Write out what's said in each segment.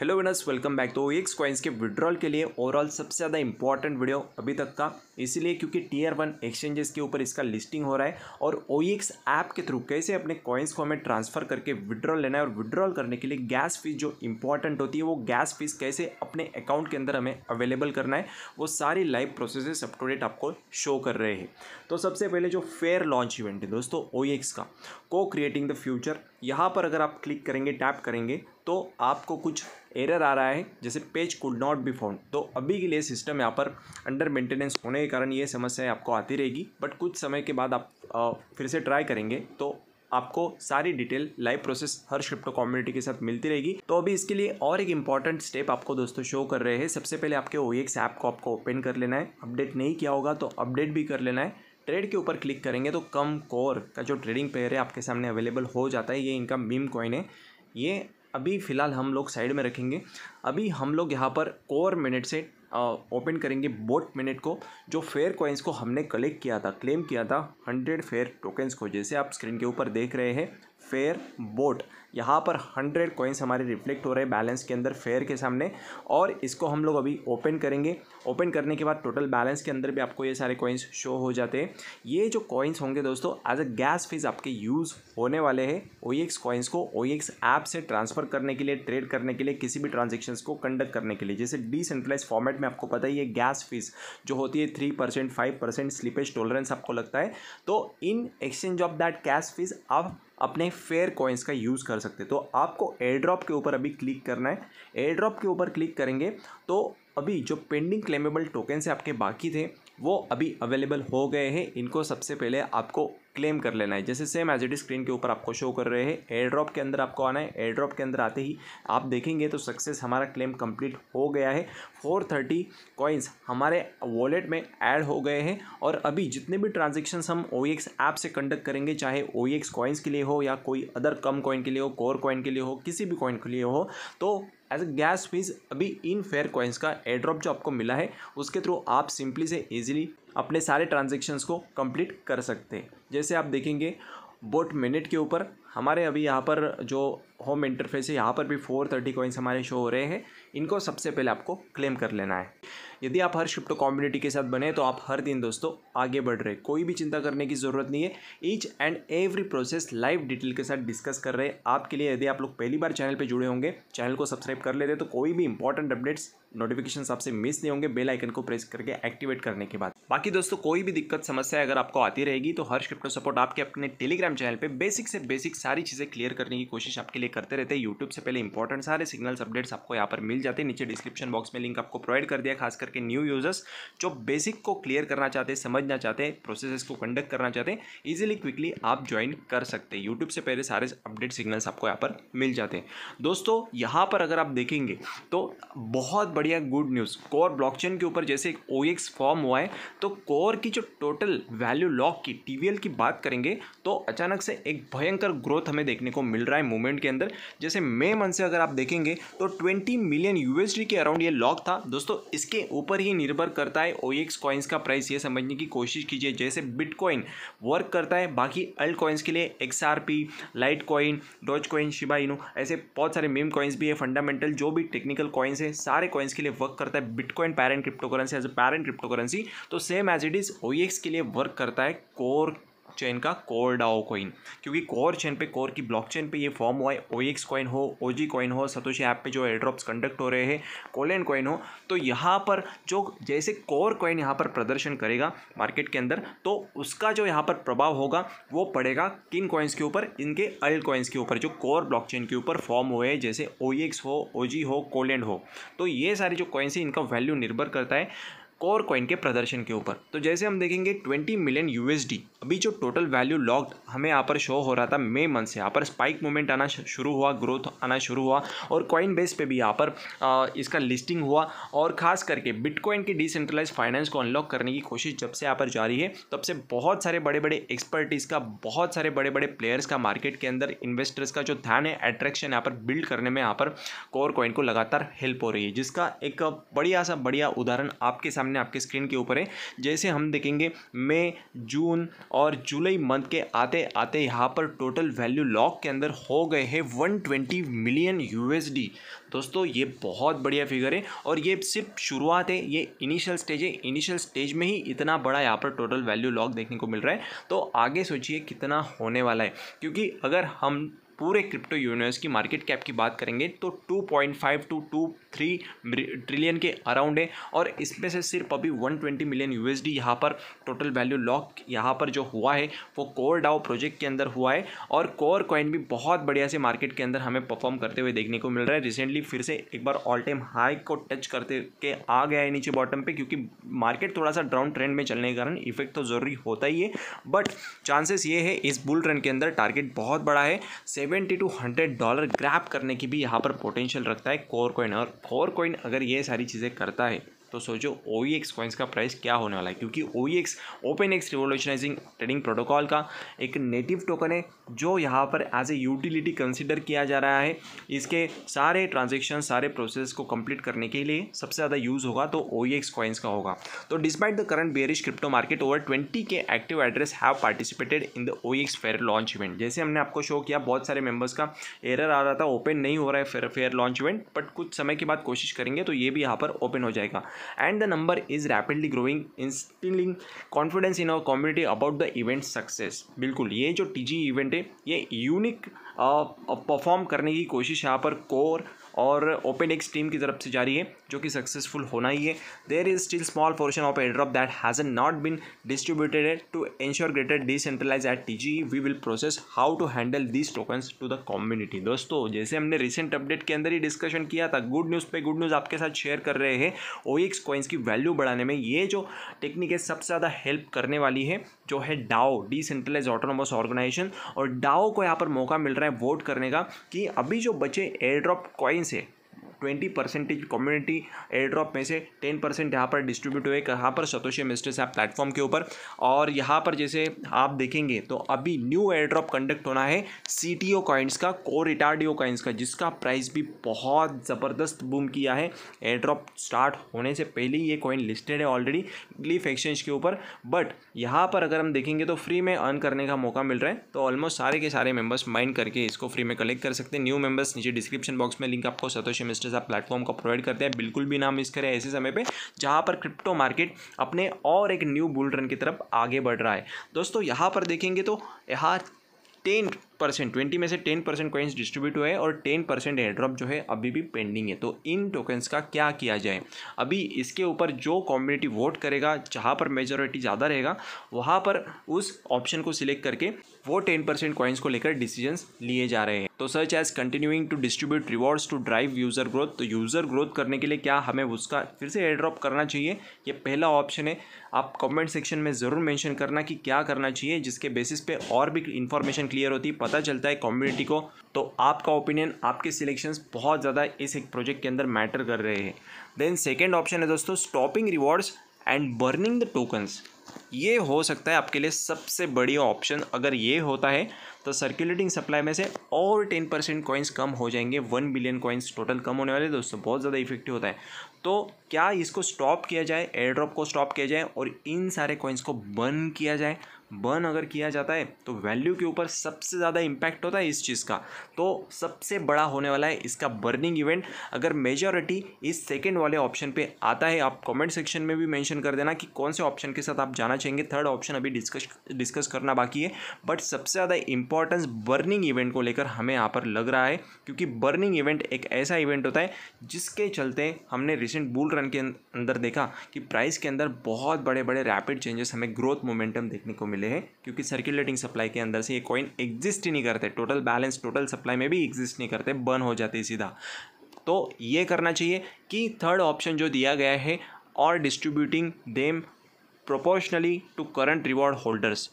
hello winners welcome back तो एक coins के विड्रॉल के लिए ओवरऑल सबसे ज़्यादा इंपॉर्टेंट वीडियो अभी तक का इसीलिए क्योंकि टीयर वन एक्सचेंजेस के ऊपर इसका लिस्टिंग हो रहा है और ओ एक्स ऐप के थ्रू कैसे अपने कॉइन्स को हमें ट्रांसफर करके विड्रॉल लेना है और विड्रॉल करने के लिए गैस फीस जो इंपॉर्टेंट होती है वो गैस फीस कैसे अपने अकाउंट के अंदर हमें अवेलेबल करना है वो सारी live processes up to date आपको शो कर रहे हैं तो सबसे पहले जो फेयर लॉन्च इवेंट है दोस्तों ओ e का को क्रिएटिंग द फ्यूचर यहाँ पर अगर आप क्लिक करेंगे टैप करेंगे तो आपको कुछ एरर आ रहा है जैसे page could not be found तो अभी के लिए सिस्टम यहाँ पर अंडर मेंटेनेंस होने के कारण ये समस्याएं आपको आती रहेगी बट कुछ समय के बाद आप आ, फिर से ट्राई करेंगे तो आपको सारी डिटेल लाइव प्रोसेस हर शिफ्टो कम्युनिटी के साथ मिलती रहेगी तो अभी इसके लिए और एक इंपॉर्टेंट स्टेप आपको दोस्तों शो कर रहे हैं सबसे पहले आपके ओ एक्स ऐप को आपको ओपन कर लेना है अपडेट नहीं किया होगा तो अपडेट भी कर लेना है ट्रेड के ऊपर क्लिक करेंगे तो कम कोर का जो ट्रेडिंग पेयर है आपके सामने अवेलेबल हो जाता है ये इनका मीम कॉइन है ये अभी फ़िलहाल हम लोग साइड में रखेंगे अभी हम लोग यहाँ पर कोर मिनट से ओपन करेंगे बोट मिनट को जो फेयर कॉइन्स को हमने कलेक्ट किया था क्लेम किया था हंड्रेड फेयर टोकन्स को जैसे आप स्क्रीन के ऊपर देख रहे हैं फेयर बोट यहाँ पर हंड्रेड कॉइन्स हमारे रिफ्लेक्ट हो रहे हैं बैलेंस के अंदर फेयर के सामने और इसको हम लोग अभी ओपन करेंगे ओपन करने के बाद टोटल बैलेंस के अंदर भी आपको ये सारे कॉइन्स शो हो जाते हैं ये जो कॉइन्स होंगे दोस्तों एज अ गैस फीस आपके यूज़ होने वाले हैं ओ कॉइन्स e को ओ ऐप e से ट्रांसफ़र करने के लिए ट्रेड करने के लिए किसी भी ट्रांजेक्शन को कंडक्ट करने के लिए जैसे डिसेंट्रलाइज फॉर्मेट में आपको पता ही है गैस फीस जो होती है three percent five percent slippage tolerance आपको लगता है तो in exchange of that cash fees आप अपने फेयर कॉइन्स का यूज़ कर सकते तो आपको एयर ड्रॉप के ऊपर अभी क्लिक करना है एयर ड्रॉप के ऊपर क्लिक करेंगे तो अभी जो पेंडिंग क्लेमेबल टोकन से आपके बाकी थे वो अभी अवेलेबल हो गए हैं इनको सबसे पहले आपको क्लेम कर लेना है जैसे same as it is screen के ऊपर आपको शो कर रहे हैं एयर ड्रॉप के अंदर आपको आना है एयर ड्रॉप के अंदर आते ही आप देखेंगे तो सक्सेस हमारा क्लेम कंप्लीट हो गया है फोर थर्टी कॉइन्स हमारे वॉलेट में ऐड हो गए हैं और अभी जितने भी ट्रांजेक्शन हम ओ ऐप e से कंडक्ट करेंगे चाहे ओ कॉइन्स e के लिए हो या कोई अदर कम कॉइन के लिए हो कोर कॉइन के लिए हो किसी भी कॉइन के लिए हो तो एज ए गैस फीस अभी इन फेयर कॉइन्स का एड्रॉप जो आपको मिला है उसके थ्रू आप सिंपली से ईजिली अपने सारे ट्रांजेक्शन्स को कंप्लीट कर सकते हैं जैसे आप देखेंगे बोट मिनट के ऊपर हमारे अभी यहाँ पर जो होम इंटरफेस है यहाँ पर भी फोर थर्टी कॉइन्स हमारे शो हो रहे हैं इनको सबसे पहले आपको क्लेम कर लेना है यदि आप हर शिफ्ट कम्युनिटी के साथ बने तो आप हर दिन दोस्तों आगे बढ़ रहे कोई भी चिंता करने की ज़रूरत नहीं है each and every process live detail के साथ डिस्कस कर रहे आपके लिए यदि आप लोग पहली बार चैनल पर जुड़े होंगे चैनल को सब्सक्राइब कर लेते तो कोई भी इंपॉर्टेंट अपडेट्स नोटिफिकेशन आपसे मिस नहीं होंगे बेल आइकन को प्रेस करके एक्टिवेट करने के बाद बाकी दोस्तों कोई भी दिक्कत समस्या अगर आपको आती रहेगी तो हर शिफ्ट सपोर्ट आपके अपने टेलीग्राम चैनल पर बेसिक से बेसिक सारी चीज़ें क्लियर करने की कोशिश आपके लिए करते रहते हैं यूट्यूब से पहले इंपॉर्टेंट सारे सिग्नल्स अपडेट्स आपको यहाँ पर मिल जाते हैं नीचे डिस्क्रिप्शन बॉक्स में लिंक आपको प्रोवाइड कर दिया खास करके न्यू यूजर्स जो बेसिक को क्लियर करना चाहते हैं समझना चाहते हैं प्रोसेस को कंडक्ट करना चाहते हैं इजिली क्विकली आप ज्वाइन कर सकते हैं यूट्यूब से पहले सारे अपडेट सिग्नल्स आपको यहाँ पर मिल जाते हैं दोस्तों यहाँ पर अगर आप देखेंगे तो बहुत बढ़िया गुड न्यूज़ कोर ब्लॉक के ऊपर जैसे एक ओ फॉर्म e हुआ है तो कोर की जो टोटल वैल्यू लॉक की टी की बात करेंगे तो अचानक से एक भयंकर ग्रोथ हमें देखने को मिल रहा है मूवमेंट के अंदर जैसे मे मंथ से अगर आप देखेंगे तो ट्वेंटी मिलियन यूएसडी के अराउंड ये लॉक था दोस्तों इसके ऊपर ही निर्भर करता है ओ एक्स कॉइन्स का प्राइस ये समझने की कोशिश कीजिए जैसे बिटकॉइन वर्क करता है बाकी अल्ट कॉइन्स के लिए X R P lite coin Doge coin Shiba Inu ऐसे बहुत सारे मेम कॉइन्स भी है फंडामेंटल जो भी टेक्निकल कॉइन्स है सारे कॉइन्स के लिए वर्क करता है bitcoin parent crypto currency as a parent crypto currency तो same as it is O के लिए वर्क करता है कोर चेन का कोर डाओ कॉइन क्योंकि कोर चेन पे कोर की ब्लॉक चेन पे ये फॉर्म हुआ है ओ एक्स कॉइन हो ओ जी कॉइन हो सतोशी ऐप पे जो एयरड्रॉप्स कंडक्ट हो रहे हैं कोलेन कॉइन हो तो यहाँ पर जो जैसे कोर कॉइन यहाँ पर प्रदर्शन करेगा मार्केट के अंदर तो उसका जो यहाँ पर प्रभाव होगा वो पड़ेगा किन कॉइन्स के ऊपर इनके अल्ट कॉइन्स के ऊपर जो कोर चेन के ऊपर फॉर्म हुए हैं जैसे ओ हो ओ हो कोलेंड हो तो ये सारे जो कॉइन्स हैं इनका वैल्यू निर्भर करता है कोर कॉइन के प्रदर्शन के ऊपर तो जैसे हम देखेंगे 20 मिलियन यूएसडी अभी जो टोटल वैल्यू लॉक्ड हमें यहाँ पर शो हो रहा था मे मंथ से यहाँ पर स्पाइक मूवमेंट आना शुरू हुआ ग्रोथ आना शुरू हुआ और कॉइन बेस पे भी यहाँ पर इसका लिस्टिंग हुआ और खास करके बिटकॉइन की डिसेंट्रलाइज फाइनेंस को अनलॉक करने की कोशिश जब से यहाँ पर जारी है तब से बहुत सारे बड़े बड़े एक्सपर्टीज़ का बहुत सारे बड़े बड़े प्लेयर्स का मार्केट के अंदर इन्वेस्टर्स का जो ध्यान है अट्रैक्शन यहाँ पर बिल्ड करने में यहाँ पर कोर कॉइन को लगातार हेल्प हो रही है जिसका एक बढ़िया सा बढ़िया उदाहरण आपके सामने सामने आपके स्क्रीन के ऊपर है जैसे हम देखेंगे मई जून और जुलाई मंथ के आते आते यहाँ पर टोटल वैल्यू लॉक के अंदर हो गए हैं 120 मिलियन यूएसडी दोस्तों ये बहुत बढ़िया फिगर है और ये सिर्फ शुरुआत है ये इनिशियल स्टेज है इनिशियल स्टेज में ही इतना बड़ा यहाँ पर टोटल वैल्यू लॉक देखने को मिल रहा है तो आगे सोचिए कितना होने वाला है क्योंकि अगर हम पूरे क्रिप्टो यूनिवर्स की मार्केट कैप की बात करेंगे तो 2.5 टू थ्री ट्रिलियन के अराउंड है और इसमें से सिर्फ अभी वन ट्वेंटी मिलियन यूएसडी यहाँ पर टोटल वैल्यू लॉक यहाँ पर जो हुआ है वो कोर डाओ प्रोजेक्ट के अंदर हुआ है और कोर कॉइन भी बहुत बढ़िया से मार्केट के अंदर हमें परफॉर्म करते हुए देखने को मिल रहा है रिसेंटली फिर से एक बार ऑल टाइम हाई को टच करते के आ गया है नीचे बॉटम पर क्योंकि मार्केट थोड़ा सा डाउन ट्रेंड में चलने के कारण इफेक्ट तो ज़रूरी होता ही है बट चांसेस ये है इस बुल ट्रेंड के अंदर टारगेट बहुत बड़ा है seventy two hundred dollar grab करने की भी यहाँ पर पोटेंशियल रखता है कोर कॉइन और और कोई अगर ये सारी चीज़ें करता है तो सोचो ओ एक्स कॉइन्स का प्राइस क्या होने वाला है क्योंकि O E X open X revolutionising trading protocol का एक नेटिव टोकन है जो यहाँ पर एज ए यूटिलिटी कंसिडर किया जा रहा है इसके सारे ट्रांजेक्शन सारे प्रोसेस को कंप्लीट करने के लिए सबसे ज़्यादा यूज़ होगा तो ओ एक्स कॉइन्स का होगा तो despite the current bearish crypto market over twenty K active address have participated in the O X fair launch event जैसे हमने आपको शो किया बहुत सारे मेम्बर्स का एरर आ रहा था ओपन नहीं हो रहा है फेयर लॉन्च इवेंट बट कुछ समय के बाद कोशिश करेंगे तो ये भी यहाँ पर ओपन हो जाएगा and the number is rapidly growing instilling confidence in our community about the event success बिल्कुल ये जो टीजी इवेंट है ये यूनिक परफॉर्म uh, करने की कोशिश यहाँ पर कोर और ओपन एक्स टीम की तरफ से जारी है जो कि सक्सेसफुल होना ही है there is still small portion of airdrop that has not been distributed to ensure greater decentralise at T G V will process how to handle these tokens to the community दोस्तों जैसे हमने recent update के अंदर ही discussion किया था good news पे good news आपके साथ शेयर कर रहे हैं ओ एक्स कॉइन्स की वैल्यू बढ़ाने में ये जो टेक्निक है सबसे ज़्यादा हेल्प करने वाली है जो है डाओ डिसेंट्रलाइज ऑटोनोमस ऑर्गेनाइजेशन और डाओ को यहाँ पर मौका मिल रहा है वोट करने का कि अभी जो बचे air drop coins say twenty percentage community airdrop में से टेन परसेंट यहाँ पर डिस्ट्रीब्यूट हुए कहाँ पर सतोशी मिस्टर साहब प्लेटफॉर्म के ऊपर और यहाँ पर जैसे आप देखेंगे तो अभी न्यू एयरड्रॉप कंडक्ट होना है सी टी ओ कॉइन्स का को रिटार्डियो कॉइन्स का जिसका प्राइस भी बहुत ज़बरदस्त बूम किया है एयरड्रॉप स्टार्ट होने से पहले ही ये कॉइन लिस्टेड है ऑलरेडी ग्लीफ एक्सचेंज के ऊपर बट यहाँ पर अगर हम देखेंगे तो फ्री में अर्न करने का मौका मिल रहा है तो ऑलमोस्ट सारे के सारे मेम्बर्स माइंड करके इसको फ्री में कलेक्ट कर सकते हैं न्यू मेम्बर्स नीचे डिस्क्रिप्शन बॉक्स में लिंक आपको सतोशी मिस्टर जैसा प्लेटफॉर्म को प्रोवाइड करते हैं बिल्कुल भी ना मिस करें ऐसे समय पर जहाँ पर क्रिप्टो मार्केट अपने और एक न्यू बुल रन की तरफ आगे बढ़ रहा है दोस्तों यहाँ पर देखेंगे तो यहाँ टेन परसेंट ट्वेंटी में से टेन परसेंट कॉइन्स डिस्ट्रीब्यूट हुए और टेन परसेंट एयरड्रॉप जो है अभी भी पेंडिंग है तो इन टोकन्स का क्या किया जाए अभी इसके ऊपर जो कम्युनिटी वोट करेगा जहाँ पर मेजोरिटी ज़्यादा रहेगा वहाँ पर उस ऑप्शन को सिलेक्ट करके वो टेन परसेंट कॉइन्स को लेकर डिसीजन लिए जा रहे हैं तो search as continuing to distribute rewards to drive user growth तो यूज़र ग्रोथ करने के लिए क्या हमें उसका फिर से एयरड्रॉप करना चाहिए ये पहला ऑप्शन है आप कमेंट सेक्शन में ज़रूर मेंशन करना कि क्या करना चाहिए जिसके बेसिस पे और भी इन्फॉर्मेशन क्लियर होती है पता चलता है कम्युनिटी को तो आपका ओपिनियन आपके सिलेक्शंस बहुत ज़्यादा इस एक प्रोजेक्ट के अंदर मैटर कर रहे हैं देन सेकेंड ऑप्शन है दोस्तों stopping rewards and burning the tokens ये हो सकता है आपके लिए सबसे बढ़िया ऑप्शन अगर ये होता है तो सर्कुलेटिंग सप्लाई में से और टेन परसेंट कॉइन्स कम हो जाएंगे वन बिलियन कॉइन्स टोटल कम होने वाले दोस्तों बहुत ज़्यादा इफेक्टिव होता है तो क्या इसको स्टॉप किया जाए एयर ड्रॉप को स्टॉप किया जाए और इन सारे कॉइन्स को बर्न किया जाए बर्न अगर किया जाता है तो वैल्यू के ऊपर सबसे ज़्यादा इम्पैक्ट होता है इस चीज़ का तो सबसे बड़ा होने वाला है इसका बर्निंग इवेंट अगर मेजॉरिटी इस सेकेंड वाले ऑप्शन पे आता है आप कमेंट सेक्शन में भी मेंशन कर देना कि कौन से ऑप्शन के साथ आप जाना चाहेंगे थर्ड ऑप्शन अभी डिस्कस डिस्कस करना बाकी है बट सबसे ज़्यादा इंपॉर्टेंस बर्निंग इवेंट को लेकर हमें यहाँ पर लग रहा है क्योंकि बर्निंग इवेंट एक ऐसा इवेंट होता है जिसके चलते हमने रिसेंट बुल रन के अं-, अंदर देखा कि प्राइस के अंदर बहुत बड़े बड़े रैपिड चेंजेस हमें ग्रोथ मोमेंटम देखने को मिला मिले हैं क्योंकि सर्कुलेटिंग सप्लाई के अंदर से ये कॉइन एग्जिस्ट ही नहीं करते टोटल बैलेंस टोटल सप्लाई में भी एग्जिस्ट नहीं करते बर्न हो जाते सीधा तो ये करना चाहिए कि थर्ड ऑप्शन जो दिया गया है और distributing them proportionally to current reward holders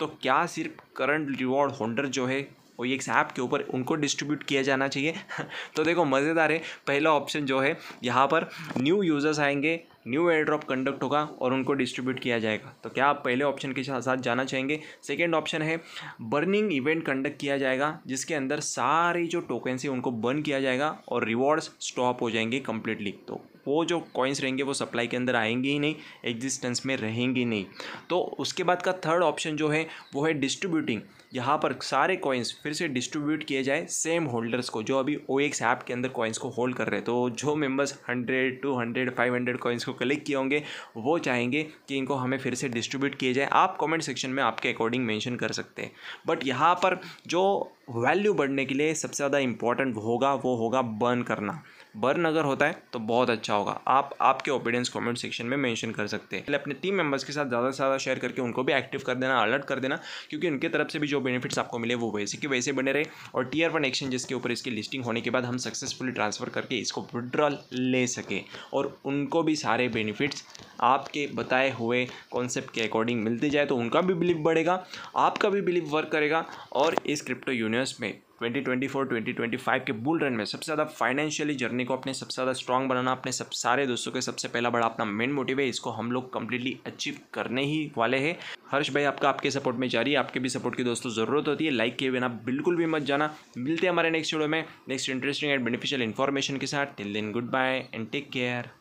तो क्या सिर्फ करंट रिवॉर्ड होल्डर जो है वो एक ऐप के ऊपर उनको डिस्ट्रीब्यूट किया जाना चाहिए तो देखो मज़ेदार है पहला ऑप्शन जो है यहाँ पर न्यू यूज़र्स आएंगे न्यू एयर ड्रॉप कंडक्ट होगा और उनको डिस्ट्रीब्यूट किया जाएगा तो क्या आप पहले ऑप्शन के साथ जाना चाहेंगे सेकेंड ऑप्शन है बर्निंग इवेंट कंडक्ट किया जाएगा जिसके अंदर सारे जो टोकन्स है उनको बर्न किया जाएगा और रिवॉर्ड्स स्टॉप हो जाएंगे कंप्लीटली तो वो जो कॉइन्स रहेंगे वो सप्लाई के अंदर आएंगे ही नहीं एग्जिस्टेंस में रहेंगे नहीं तो उसके बाद का थर्ड ऑप्शन जो है वो है डिस्ट्रीब्यूटिंग यहाँ पर सारे कॉइन्स फिर से डिस्ट्रीब्यूट किए जाए सेम होल्डर्स को जो अभी ओ एक्स ऐप के अंदर कॉइन्स को होल्ड कर रहे हैं तो जो members hundred two hundred five hundred coins को कलेक्ट किए होंगे वो चाहेंगे कि इनको हमें फिर से डिस्ट्रीब्यूट किए जाए आप कमेंट सेक्शन में आपके अकॉर्डिंग मेंशन कर सकते हैं बट यहाँ पर जो वैल्यू बढ़ने के लिए सबसे ज़्यादा इंपॉर्टेंट होगा वो होगा बर्न करना बर्न अगर होता है तो बहुत अच्छा होगा आप आपके ओपिनियंस कमेंट सेक्शन में मेंशन कर सकते हैं पहले अपने टीम मेंबर्स के साथ ज़्यादा से ज़्यादा शेयर करके उनको भी एक्टिव कर देना अलर्ट कर देना क्योंकि उनके तरफ से भी जो बेनिफिट्स आपको मिले वो वैसे कि वैसे बने रहे और टीयर वन एक्शन के ऊपर इसकी लिस्टिंग होने के बाद हम सक्सेसफुली ट्रांसफ़र करके इसको विड्रॉल ले सकें और उनको भी सारे बेनिफिट्स आपके बताए हुए कॉन्सेप्ट के अकॉर्डिंग मिलते जाए तो उनका भी बिलीव बढ़ेगा आपका भी बिलीव वर्क करेगा और इस क्रिप्टो यूनिवर्स में 2024 2025 के बुल रन में सबसे ज़्यादा फाइनेंशियली जर्नी को अपने सबसे ज़्यादा स्ट्रॉन्ग बनाना अपने सब सारे दोस्तों के सबसे पहला बड़ा अपना मेन मोटिव है इसको हम लोग कंप्लीटली अचीव करने ही वाले हैं हर्ष भाई आपका आपके सपोर्ट में जारी है आपके भी सपोर्ट की दोस्तों ज़रूरत होती है लाइक किए बिना बिल्कुल भी मत जाना मिलते हैं हमारे नेक्स्ट वीडियो में next interesting and beneficial information के साथ till then good bye and take care